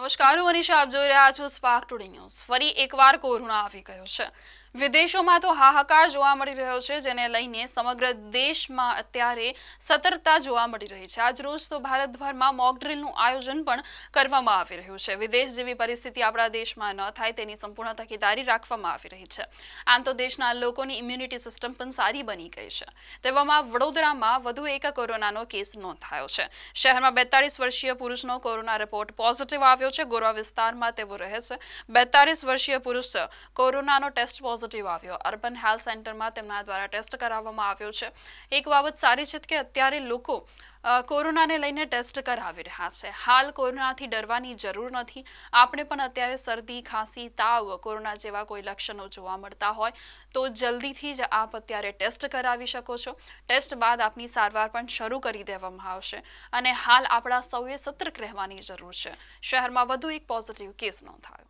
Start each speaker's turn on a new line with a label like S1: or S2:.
S1: નમસ્કાર હું મનીષા આપ જોઈ રહ્યા છો સ્પાર્ક ટુડે ન્યૂઝ ફરી એકવાર કોરોના આવી ગયો છે વિદેશોમાં તો હાહાકાર જોવા મળી રહ્યો છે જેને લઈને સમગ્ર દેશમાં અત્યારે સતર્કતા જોવા મળી રહી છે આજ રોજ તો ભારતભરમાં મોકડ્રીલનું આયોજન પણ કરવામાં આવી રહ્યું છે વિદેશ જેવી પરિસ્થિતિ આપણા દેશમાં ન થાય તેની સંપૂર્ણ તકેદારી રાખવામાં આવી રહી છે આમ તો દેશના લોકોની ઇમ્યુનિટી સિસ્ટમ પણ સારી બની ગઈ છે તેવામાં વડોદરામાં વધુ એક કોરોનાનો કેસ નોંધાયો છે શહેરમાં બેતાળીસ વર્ષીય પુરુષનો કોરોના રિપોર્ટ પોઝિટિવ આવ્યો છે ગોરવા વિસ્તારમાં તેઓ રહે છે બેતાળીસ વર્ષીય પુરુષ કોરોનાનો ટેસ્ટ પોઝિટિવ પોઝિટિવ આવ્યો અર્બન હેલ્થ સેન્ટરમાં તેમના દ્વારા ટેસ્ટ કરાવવામાં આવ્યો છે એક બાબત સારી છે કે અત્યારે લોકો કોરોનાને લઈને ટેસ્ટ કરાવી રહ્યા છે હાલ કોરોનાથી ડરવાની જરૂર નથી આપણે પણ અત્યારે શરદી ખાંસી તાવ કોરોના જેવા કોઈ લક્ષણો જોવા મળતા હોય તો જલ્દીથી જ આપ અત્યારે ટેસ્ટ કરાવી શકો છો ટેસ્ટ બાદ આપની સારવાર પણ શરૂ કરી દેવામાં આવશે અને હાલ આપણા સૌએ સતર્ક રહેવાની જરૂર છે શહેરમાં વધુ એક પોઝિટિવ કેસ નોંધાયો